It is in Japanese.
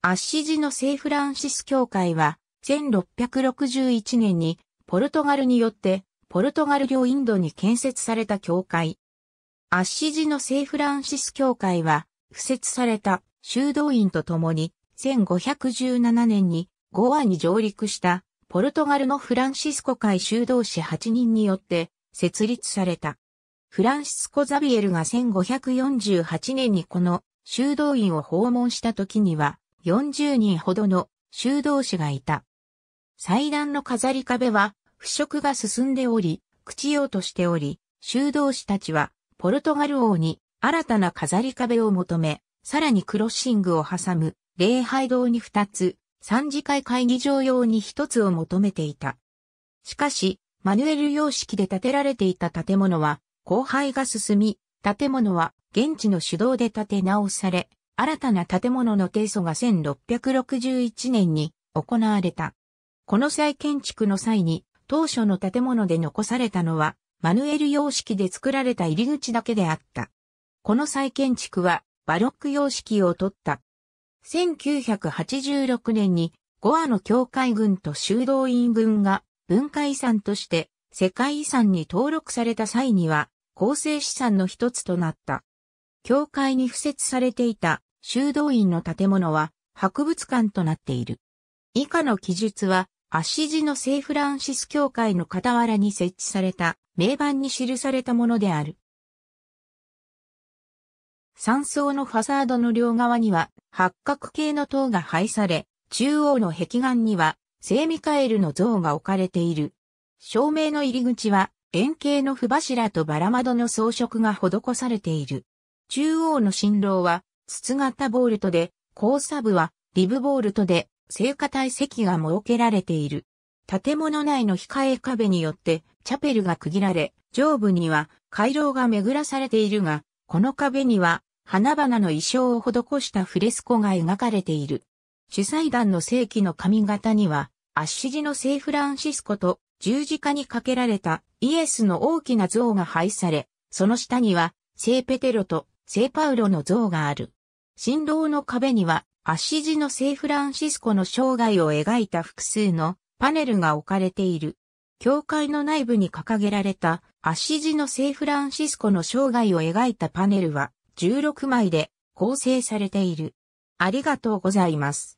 アッシジの聖フランシス教会は、1661年にポルトガルによってポルトガル領インドに建設された教会。アッシジの聖フランシス教会は、敷設された修道院と共に、1517年にゴアに上陸したポルトガルのフランシスコ会修道士8人によって設立された。フランシスコ・ザビエルが1548年にこの修道院を訪問した時には、40人ほどの修道士がいた。祭壇の飾り壁は腐食が進んでおり、朽ちようとしており、修道士たちはポルトガル王に新たな飾り壁を求め、さらにクロッシングを挟む礼拝堂に2つ、三次会会議場用に1つを求めていた。しかし、マヌエル様式で建てられていた建物は、荒廃が進み、建物は現地の主導で建て直され、新たな建物の提訴が1661年に行われた。この再建築の際に、当初の建物で残されたのは、マヌエル様式で作られた入り口だけであった。この再建築は、バロック様式を取った。1986年に、ゴアの教会軍と修道院軍が文化遺産として世界遺産に登録された際には構成資産の一つとなった。教会に付設されていた修道院の建物は博物館となっている。以下の記述は、足地の聖フランシス教会の傍らに設置された名板に記されたものである。山荘のファサードの両側には八角形の塔が配され、中央の壁岸には聖ミカエルの像が置かれている。照明の入り口は円形の符柱とバラ窓の装飾が施されている。中央の新郎は筒型ボルトで、交差部はリブボルトで聖火体席が設けられている。建物内の控え壁によってチャペルが区切られ、上部には回廊が巡らされているが、この壁には花々の衣装を施したフレスコが描かれている。主祭壇の正規の髪型には、アッシジの聖フランシスコと十字架にかけられたイエスの大きな像が配され、その下には聖ペテロと聖パウロの像がある。新郎の壁には、足地の聖フランシスコの生涯を描いた複数のパネルが置かれている。教会の内部に掲げられた、足地の聖フランシスコの生涯を描いたパネルは、16枚で構成されている。ありがとうございます。